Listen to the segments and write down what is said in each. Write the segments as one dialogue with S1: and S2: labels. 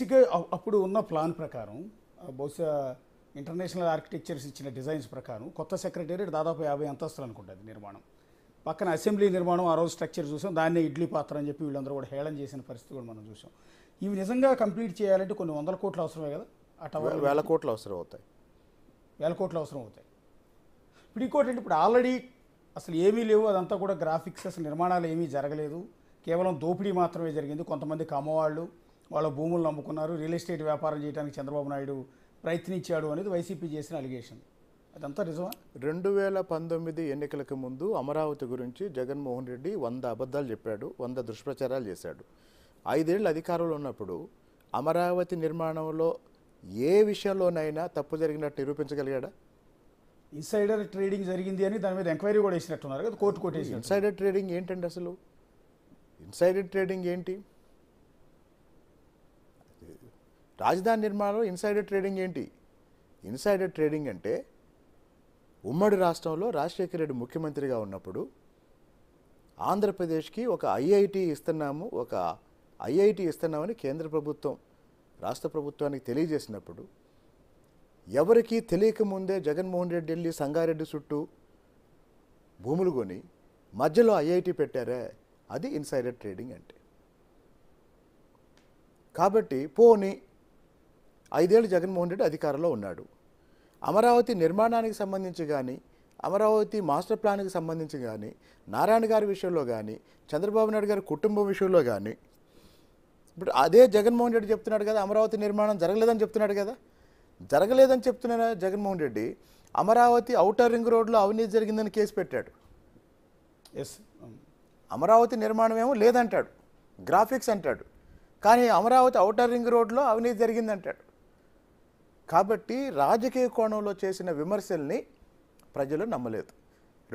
S1: బేసిక్గా అప్పుడు ఉన్న ప్లాన్ ప్రకారం బహుశా ఇంటర్నేషనల్ ఆర్కిటెక్చర్స్ ఇచ్చిన డిజైన్స్ ప్రకారం కొత్త సెక్రటేరియట్ దాదాపు యాభై అంతస్తులు అనుకుంటుంది నిర్మాణం పక్కన అసెంబ్లీ నిర్మాణం ఆ రోజు స్ట్రక్చర్ చూసాం దాన్నే ఇడ్లీ పాత్ర అని చెప్పి వీళ్ళందరూ కూడా హేళన చేసిన పరిస్థితి కూడా మనం చూసాం ఇవి నిజంగా కంప్లీట్ చేయాలంటే కొన్ని వందల కోట్లు అవసరమే కదా ఆ టవర్ వేల
S2: కోట్లు అవసరం అవుతాయి
S1: వేల కోట్లు అవసరం అవుతాయి ఇప్పుడు ఇంకోటి ఇప్పుడు ఆల్రెడీ అసలు ఏమీ లేవు అదంతా కూడా గ్రాఫిక్స్ అసలు నిర్మాణాలు ఏమీ జరగలేదు కేవలం దోపిడీ మాత్రమే జరిగింది కొంతమంది కమ్మవాళ్ళు వాళ్ళ భూములు నమ్ముకున్నారు రియల్ ఎస్టేట్ వ్యాపారం చేయడానికి చంద్రబాబు నాయుడు ప్రయత్నించాడు అనేది వైసీపీ చేసిన అలిగేషన్ అదంతా నిజమా
S2: రెండు వేల పంతొమ్మిది ఎన్నికలకు ముందు అమరావతి గురించి జగన్మోహన్ రెడ్డి వంద అబద్ధాలు చెప్పాడు వంద దుష్ప్రచారాలు చేశాడు ఐదేళ్ళు అధికారంలో ఉన్నప్పుడు అమరావతి నిర్మాణంలో ఏ విషయంలోనైనా తప్పు జరిగినట్టు నిరూపించగలిగాడా
S1: ఇన్సైడర్ ట్రేడింగ్ జరిగింది అని దాని మీద ఎంక్వైరీ కూడా వేసినట్టున్నారు కదా కోర్టు కోర్టు ఇన్సైడర్ ట్రేడింగ్ ఏంటండి అసలు ఇన్సైడర్ ట్రేడింగ్ ఏంటి
S2: రాజధాని నిర్మాణంలో ఇన్సైడర్ ట్రేడింగ్ ఏంటి ఇన్సైడర్ ట్రేడింగ్ అంటే ఉమ్మడి రాష్ట్రంలో రాజశేఖర రెడ్డి ముఖ్యమంత్రిగా ఉన్నప్పుడు ఆంధ్రప్రదేశ్కి ఒక ఐఐటి ఇస్తున్నాము ఒక ఐఐటి ఇస్తున్నామని కేంద్ర ప్రభుత్వం రాష్ట్ర ప్రభుత్వానికి తెలియజేసినప్పుడు ఎవరికీ తెలియకముందే జగన్మోహన్ రెడ్డి వెళ్ళి సంగారెడ్డి చుట్టూ భూములు కొని మధ్యలో ఐఐటి పెట్టారే అది ఇన్సైడర్ ట్రేడింగ్ అంటే కాబట్టి పోని ఐదేళ్ళు జగన్మోహన్ రెడ్డి అధికారంలో ఉన్నాడు అమరావతి నిర్మాణానికి సంబంధించి కానీ అమరావతి మాస్టర్ ప్లాన్కి సంబంధించి కానీ నారాయణ గారి విషయంలో కానీ చంద్రబాబు నాయుడు గారి కుటుంబం విషయంలో కానీ ఇప్పుడు అదే జగన్మోహన్ రెడ్డి చెప్తున్నాడు కదా అమరావతి నిర్మాణం జరగలేదని చెప్తున్నాడు కదా జరగలేదని చెప్తున్న జగన్మోహన్ రెడ్డి అమరావతి ఔటర్ రింగ్ రోడ్లో అవినీతి జరిగిందని కేసు పెట్టాడు ఎస్ అమరావతి నిర్మాణం ఏమో లేదంటాడు గ్రాఫిక్స్ అంటాడు కానీ అమరావతి ఔటర్ రింగ్ రోడ్లో అవినీతి జరిగిందంటాడు కాబట్టి రాజకీయ కోణంలో చేసిన విమర్శల్ని ప్రజలు నమ్మలేదు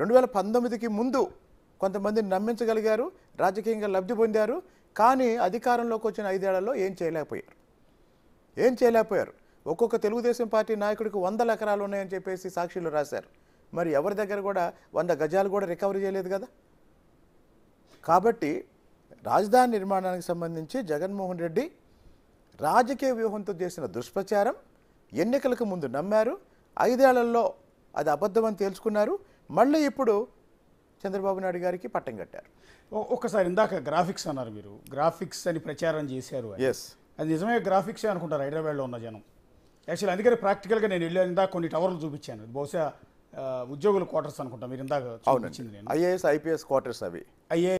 S2: రెండు వేల పంతొమ్మిదికి ముందు కొంతమందిని నమ్మించగలిగారు రాజకీయంగా లబ్ధి పొందారు కానీ అధికారంలోకి వచ్చిన ఐదేళ్లలో ఏం చేయలేకపోయారు ఏం చేయలేకపోయారు ఒక్కొక్క తెలుగుదేశం పార్టీ నాయకుడికి వందల ఎకరాలు ఉన్నాయని చెప్పేసి సాక్షులు రాశారు మరి ఎవరి దగ్గర కూడా వంద గజాలు కూడా రికవరీ చేయలేదు కదా కాబట్టి రాజధాని నిర్మాణానికి సంబంధించి జగన్మోహన్ రెడ్డి రాజకీయ వ్యూహంతో చేసిన దుష్ప్రచారం ఎన్నికలకు ముందు నమ్మారు ఐదేళ్లలో అది అబద్ధమని తేల్చుకున్నారు మళ్ళీ ఇప్పుడు చంద్రబాబు నాయుడు గారికి పట్టం కట్టారు
S1: ఒకసారి ఇందాక గ్రాఫిక్స్ అన్నారు మీరు గ్రాఫిక్స్ అని ప్రచారం చేశారు ఎస్ అది నిజమే గ్రాఫిక్సే అనుకుంటారు హైదరాబాద్లో ఉన్న జనం యాక్చువల్లీ అందుకని ప్రాక్టికల్గా నేను వెళ్ళాను ఇందాక కొన్ని టవర్లు చూపించాను బహుశా ఉద్యోగుల క్వార్టర్స్ అనుకుంటా మీరు ఇందాక నేను
S2: ఐఏఎస్ ఐపీఎస్ క్వార్టర్స్ అవి
S1: ఐఏ